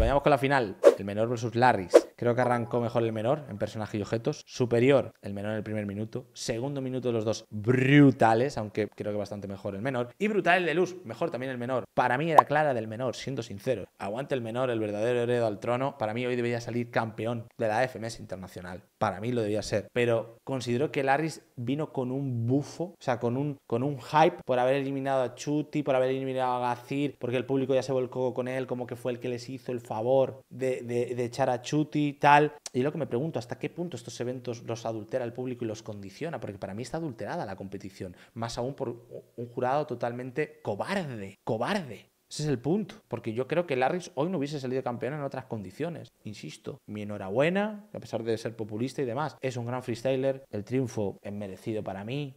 vayamos con la final. El menor versus Larrys. Creo que arrancó mejor el menor en personaje y objetos. Superior el menor en el primer minuto. Segundo minuto los dos brutales, aunque creo que bastante mejor el menor. Y brutal el de Luz, mejor también el menor. Para mí era clara del menor, siendo sincero. Aguante el menor, el verdadero heredero al trono. Para mí hoy debería salir campeón de la FMS Internacional. Para mí lo debía ser. Pero considero que Laris vino con un bufo, o sea, con un, con un hype por haber eliminado a Chuti, por haber eliminado a Gazir, porque el público ya se volcó con él, como que fue el que les hizo el favor de, de echar a Chuti y tal. Y lo que me pregunto, ¿hasta qué punto estos eventos los adultera el público y los condiciona? Porque para mí está adulterada la competición, más aún por un jurado totalmente cobarde, cobarde. Ese es el punto, porque yo creo que Larrys hoy no hubiese salido campeón en otras condiciones. Insisto, mi enhorabuena, a pesar de ser populista y demás, es un gran freestyler, el triunfo es merecido para mí,